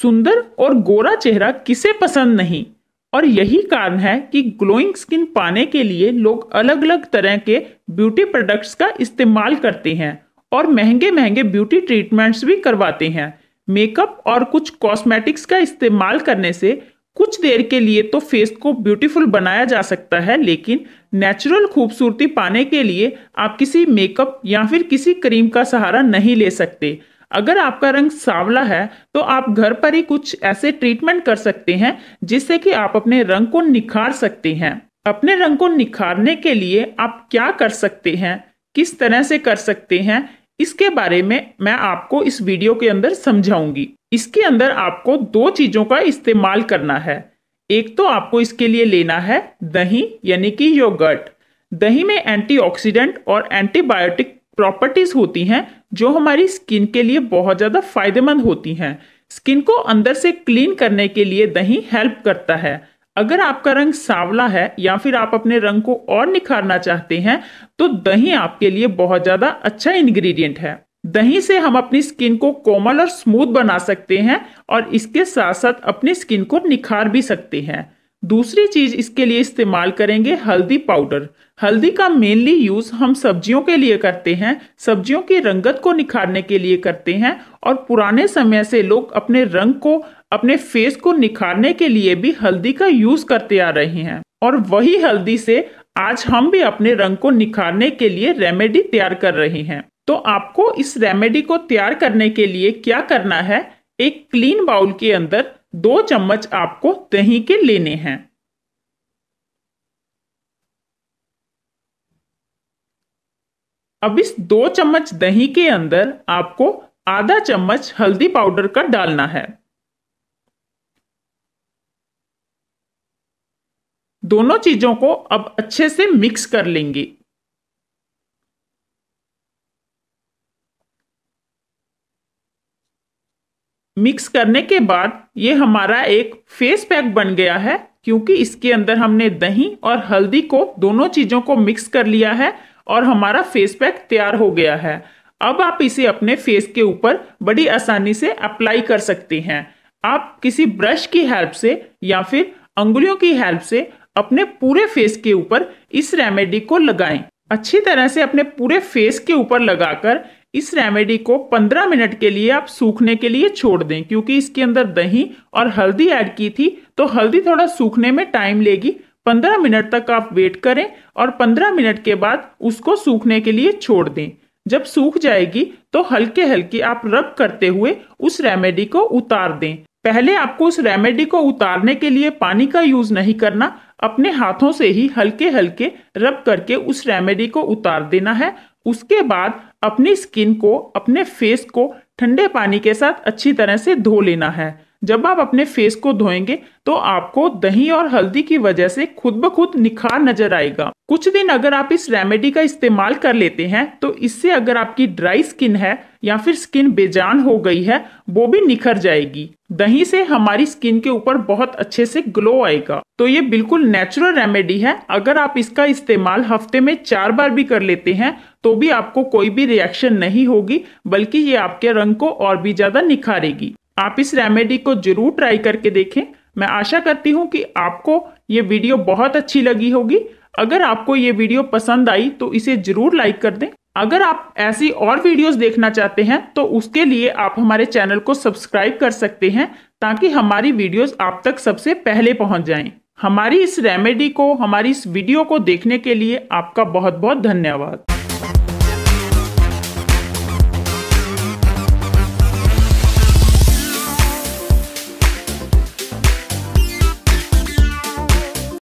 सुंदर और गोरा चेहरा किसे पसंद नहीं और यही कारण है कि ग्लोइंग स्किन पाने के लिए लोग अलग अलग तरह के ब्यूटी प्रोडक्ट्स का इस्तेमाल करते हैं और महंगे महंगे ब्यूटी ट्रीटमेंट्स भी करवाते हैं मेकअप और कुछ कॉस्मेटिक्स का इस्तेमाल करने से कुछ देर के लिए तो फेस को ब्यूटीफुल बनाया जा सकता है लेकिन नेचुरल खूबसूरती पाने के लिए आप किसी मेकअप या फिर किसी क्रीम का सहारा नहीं ले सकते अगर आपका रंग सांवला है तो आप घर पर ही कुछ ऐसे ट्रीटमेंट कर सकते हैं जिससे कि आप अपने रंग को निखार सकते हैं अपने रंग को निखारने के लिए आप क्या कर सकते हैं किस तरह से कर सकते हैं इसके बारे में मैं आपको इस वीडियो के अंदर समझाऊंगी इसके अंदर आपको दो चीज़ों का इस्तेमाल करना है एक तो आपको इसके लिए लेना है दही यानी कि योगर्ट दही में एंटीऑक्सीडेंट और एंटीबायोटिक प्रॉपर्टीज होती हैं जो हमारी स्किन के लिए बहुत ज़्यादा फायदेमंद होती हैं स्किन को अंदर से क्लीन करने के लिए दही हेल्प करता है अगर आपका रंग सांवला है या फिर आप अपने रंग को और निखारना चाहते हैं तो दही आपके लिए बहुत ज़्यादा अच्छा इंग्रेडिएंट है दही से हम अपनी स्किन को कोमल और स्मूथ बना सकते हैं और इसके साथ साथ अपनी स्किन को निखार भी सकते हैं दूसरी चीज इसके लिए इस्तेमाल करेंगे हल्दी पाउडर हल्दी का मेनली यूज हम सब्जियों के लिए करते हैं सब्जियों की रंगत को निखारने के लिए करते हैं और पुराने समय से लोग अपने रंग को अपने फेस को निखारने के लिए भी हल्दी का यूज करते आ रहे हैं और वही हल्दी से आज हम भी अपने रंग को निखारने के लिए रेमेडी तैयार कर रहे हैं तो आपको इस रेमेडी को तैयार करने के लिए क्या करना है एक क्लीन बाउल के अंदर दो चम्मच आपको दही के लेने हैं अब इस दो चम्मच दही के अंदर आपको आधा चम्मच हल्दी पाउडर का डालना है दोनों चीजों को अब अच्छे से मिक्स कर लेंगे मिक्स करने के बाद ये हमारा एक फेस पैक बन गया है क्योंकि इसके अंदर हमने दही और हल्दी को दोनों चीज़ों को मिक्स कर लिया है और हमारा फेस पैक तैयार हो गया है अब आप इसे अपने फेस के ऊपर बड़ी आसानी से अप्लाई कर सकते हैं आप किसी ब्रश की हेल्प से या फिर अंगुलियों की हेल्प से अपने पूरे फेस के ऊपर इस रेमेडी को लगाएं अच्छी तरह से अपने पूरे फेस के ऊपर लगाकर इस रेमेडी को 15 मिनट के लिए आप सूखने के लिए छोड़ दें क्योंकि इसके अंदर दही और हल्दी ऐड की थी तो हल्दी थोड़ा सूखने में टाइम लेगी 15 मिनट तक आप वेट करें और 15 मिनट के बाद उसको सूखने के लिए छोड़ दें जब सूख जाएगी तो हल्के हल्के आप रब करते हुए उस रेमेडी को उतार दें पहले आपको उस रेमेडी को उतारने के लिए पानी का यूज नहीं करना अपने हाथों से ही हल्के हल्के रब करके उस रेमेडी को उतार देना है उसके बाद अपनी स्किन को अपने फेस को ठंडे पानी के साथ अच्छी तरह से धो लेना है जब आप अपने फेस को धोएंगे तो आपको दही और हल्दी की वजह से खुद ब खुद निखार नजर आएगा कुछ दिन अगर आप इस रेमेडी का इस्तेमाल कर लेते हैं तो इससे अगर आपकी ड्राई स्किन है या फिर स्किन बेजान हो गई है वो भी निखर जाएगी दही से हमारी स्किन के ऊपर बहुत अच्छे से ग्लो आएगा तो ये बिल्कुल नेचुरल रेमेडी है अगर आप इसका इस्तेमाल हफ्ते में चार बार भी कर लेते हैं तो भी आपको कोई भी रिएक्शन नहीं होगी बल्कि ये आपके रंग को और भी ज्यादा निखारेगी आप इस रेमेडी को जरूर ट्राई करके देखें मैं आशा करती हूँ कि आपको ये वीडियो बहुत अच्छी लगी होगी अगर आपको ये वीडियो पसंद आई तो इसे जरूर लाइक कर दें अगर आप ऐसी और वीडियोस देखना चाहते हैं तो उसके लिए आप हमारे चैनल को सब्सक्राइब कर सकते हैं ताकि हमारी वीडियोस आप तक सबसे पहले पहुंच जाएं। हमारी इस रेमेडी को हमारी इस वीडियो को देखने के लिए आपका बहुत बहुत धन्यवाद